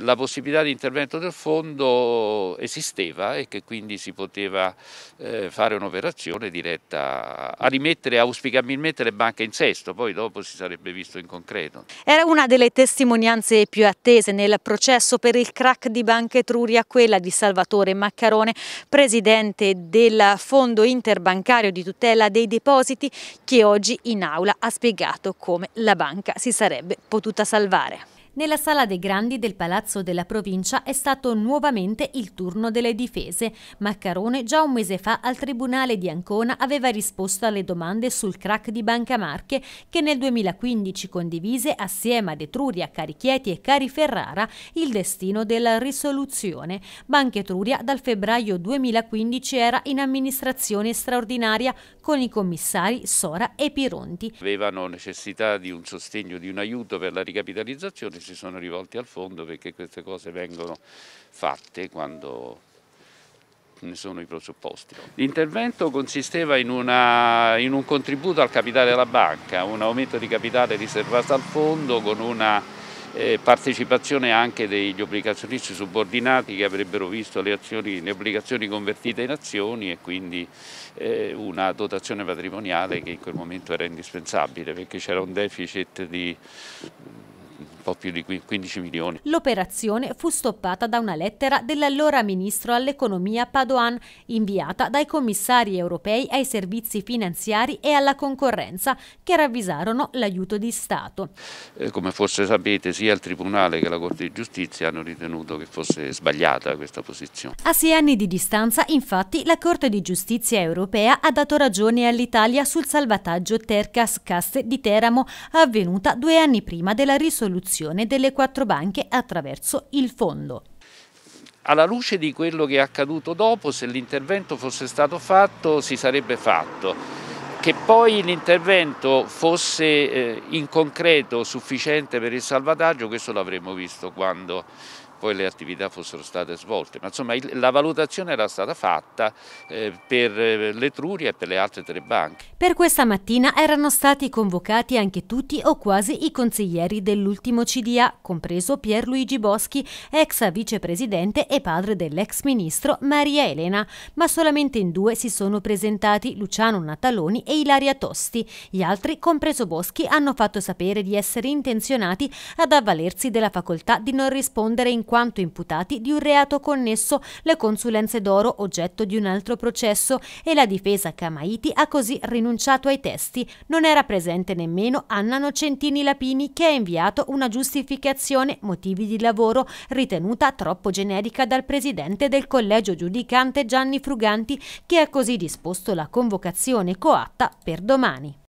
La possibilità di intervento del fondo esisteva e che quindi si poteva eh, fare un'operazione diretta a rimettere auspicabilmente le banche in sesto, poi dopo si sarebbe visto in concreto. Era una delle testimonianze più attese nel processo per il crack di Banca Etruria, quella di Salvatore Maccarone, presidente del Fondo Interbancario di Tutela dei Depositi, che oggi in aula ha spiegato come la banca si sarebbe potuta salvare. Nella Sala dei Grandi del Palazzo della Provincia è stato nuovamente il turno delle difese. Maccarone già un mese fa al Tribunale di Ancona aveva risposto alle domande sul crack di Banca Marche che nel 2015 condivise assieme ad Etruria, Cari Chieti e Cari Ferrara il destino della risoluzione. Banca Etruria dal febbraio 2015 era in amministrazione straordinaria con i commissari Sora e Pironti. Avevano necessità di un sostegno, di un aiuto per la ricapitalizzazione si sono rivolti al fondo perché queste cose vengono fatte quando ne sono i presupposti. L'intervento consisteva in, una, in, un contributo al capitale della banca, un aumento di capitale riservato al fondo con una eh, partecipazione anche degli obbligazionisti subordinati che avrebbero visto le, azioni, le obbligazioni convertite in azioni e quindi eh, una dotazione patrimoniale che in quel momento era indispensabile perché c'era un deficit di po' più di 15 milioni. L'operazione fu stoppata da una lettera dell'allora ministro all'economia Padoan, inviata dai commissari europei ai servizi finanziari e alla concorrenza, che ravvisarono l'aiuto di Stato. Eh, come forse sapete, sia il Tribunale che la Corte di Giustizia hanno ritenuto che fosse sbagliata questa posizione. A sei anni di distanza, infatti, la Corte di Giustizia europea ha dato ragione all'Italia sul salvataggio Tercas Casse di Teramo, avvenuta due anni prima della risoluzione fusione delle quattro banche attraverso il fondo. Alla luce di quello che è accaduto dopo, se l'intervento fosse stato fatto, si sarebbe fatto che poi l'intervento fosse eh, in concreto sufficiente per il salvataggio, questo l'avremmo visto quando poi le attività fossero state svolte, ma insomma il, la valutazione era stata fatta eh, per eh, l'Etruria e per le altre tre banche. Per questa mattina erano stati convocati anche tutti o quasi i consiglieri dell'ultimo CDA, compreso Pierluigi Boschi, ex vicepresidente e padre dell'ex ministro Maria Elena, ma solamente in due si sono presentati Luciano Nataloni e Ilaria Tosti. Gli altri, compreso Boschi, hanno fatto sapere di essere intenzionati ad avvalersi della facoltà di non rispondere in quanto imputati di un reato connesso le consulenze d'oro oggetto di un altro processo e la difesa Camaiti ha così rinunciato ai testi. Non era presente nemmeno Anna Nocentini Lapini che ha inviato una giustificazione motivi di lavoro ritenuta troppo generica dal presidente del collegio giudicante Gianni Fruganti che ha così disposto la convocazione coatta per domani.